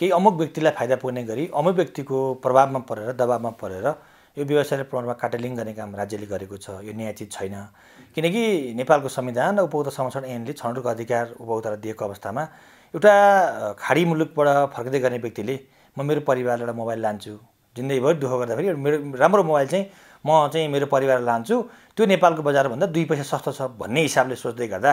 केही अमुक व्यक्तिलाई फाइदा पुग्ने गरी अमुक व्यक्तिको प्रभावमा परेर दबावमा परेर यो व्यवसायलाई प्रमाणमा काटेलिङ गर्ने काम राज्यले गरेको छ यो न्याय चिज छैन किनकि नेपालको संविधान र उपभोक्ता संरक्षण ऐनले छनौटको अधिकार उपभोक्तालाई दिएको अवस्थामा एउटा खाडी मुलुकबाट फर्किँदै गर्ने व्यक्तिले म मेरो परिवारलाई एउटा मोबाइल लान्छु जिन्दगीभरि दुःख गर्दाखेरि मेरो राम्रो मोबाइल चाहिँ म चाहिँ मेरो परिवारलाई लान्छु त्यो नेपालको बजारभन्दा दुई पैसा सस्तो छ भन्ने हिसाबले सोच्दै गर्दा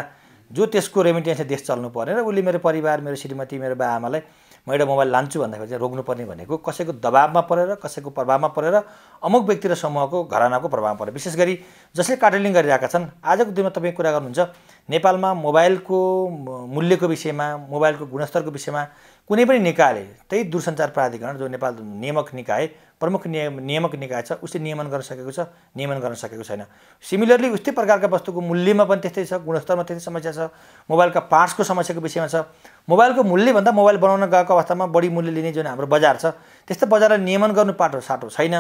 जो त्यसको रेमिटेन्सले देश चल्नु पर्ने र उसले मेरो परिवार मेरो श्रीमती मेरो बाबाआमालाई म एउटा मोबाइल लान्छु भन्दाखेरि चाहिँ रोक्नुपर्ने भनेको कसैको दबाबमा परेर कसैको प्रभावमा परेर अमुक व्यक्ति र समूहको घरानाको प्रभावमा परेर विशेष गरी जसले कार्टेलिङ गरिरहेका छन् आजको दिनमा तपाईँ कुरा गर्नुहुन्छ नेपालमा मोबाइलको मूल्यको विषयमा मोबाइलको गुणस्तरको विषयमा कुनै पनि निकायले त्यही दूरसञ्चार प्राधिकरण जो नेपाल नियामक निकाय प्रमुख नियम नियामक निकाय छ उसले नियमन गर्न सकेको छ नियमन गर्न सकेको छैन सिमिलरली उस्तै प्रकारका वस्तुको मूल्यमा पनि त्यस्तै छ गुणस्तरमा त्यस्तै समस्या छ मोबाइलका पार्ट्सको समस्याको विषयमा छ मोबाइलको मूल्यभन्दा मोबाइल बनाउन गएको अवस्थामा बढी मूल्य लिने जुन हाम्रो बजार छ त्यस्तो बजारलाई नियमन गर्नु पाटो साटो छैन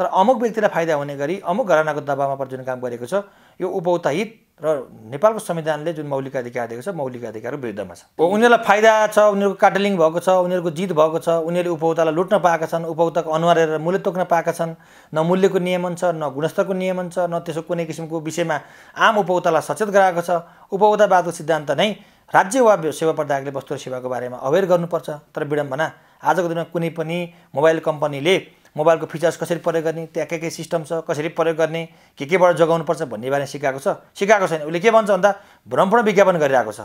तर अमुक व्यक्तिलाई फाइदा हुने गरी अमुक घरानाको दबावमा जुन काम गरेको छ यो उपौताहित र नेपालको संविधानले जुन मौलिक अधिकार दिएको छ मौलिक अधिकारको विरुद्धमा छ उनीहरूलाई फाइदा छ उनीहरूको काटलिङ भएको छ उनीहरूको जित भएको छ उनीहरूले उपभोक्तालाई लुट्न पाएका छन् उपभोक्ताको अनुहार हेरेर मूल्य तोक्न पाएका छन् न मूल्यको नियमन छ न गुणस्तरको नियमन छ न त्यसो कुनै किसिमको विषयमा आम उपभोक्तालाई सचेत गराएको छ उपभोक्तावादको सिद्धान्त नै राज्य वा सेवा प्रदायकले वस्तु र सेवाको बारेमा अवेर गर्नुपर्छ तर विडम्बना आजको दिनमा कुनै पनि मोबाइल कम्पनीले मोबाइलको फिचर्स कसरी प्रयोग गर्ने त्यहाँ के के सिस्टम छ कसरी प्रयोग गर्ने के केबाट जोगाउनुपर्छ भन्ने बारेमा सिकाएको छ सिकाएको छैन उसले के भन्छ भन्दा भ्रमपूर्ण विज्ञापन गरिरहेको छ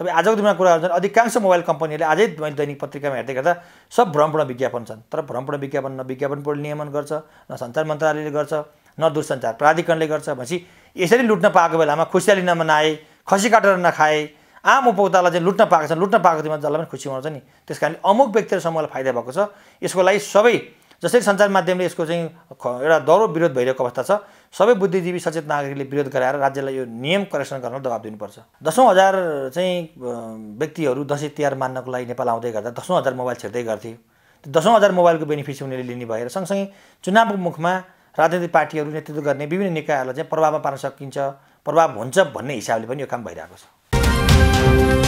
तपाईँ आजको दिनमा कुरा गर्छ अधिकांश मोबाइल कम्पनीहरूले आजै मैले दैनिक पत्रिकामा हेर्दै गर्दा सब भ्रमपूर्ण विज्ञापन छन् तर भ्रमपूर्ण विज्ञापन न विज्ञापन बोर्ड नियमन गर्छ न सञ्चार मन्त्रालयले गर्छ न दूरसञ्चार प्राधिकरणले गर्छ भनेपछि यसरी लुट्न पाएको बेलामा खुसियाली नमनाए खसी काटेर नखाए आम उपभोक्तालाई चाहिँ लुट्न पाएको छ लुट्न पाएको दिनमा जसलाई पनि खुसी मनाउँछ नि त्यस कारणले अमुक व्यक्ति र फाइदा भएको छ यसको लागि सबै जसरी सञ्चार माध्यमले यसको चाहिँ एउटा दह्रो विरोध भइरहेको अवस्था छ सबै बुद्धिजीवी सचेत नागरिकले विरोध गराएर राज्यलाई यो नियम करेक्सन गर्न दबाब दिनुपर्छ दसौँ हजार चाहिँ व्यक्तिहरू दसैँ तिहार मान्नको लागि नेपाल आउँदै गर्दा दसौँ हजार मोबाइल छिर्दै गर्थे त्यो दसौँ हजार मोबाइलको बेनिफिट उनीहरूले लिने भएर सँगसँगै चुनावको मुखमा राजनीतिक पार्टीहरू नेतृत्व गर्ने विभिन्न निकायहरूलाई चाहिँ प्रभावमा पार्न सकिन्छ प्रभाव हुन्छ भन्ने हिसाबले पनि यो काम भइरहेको छ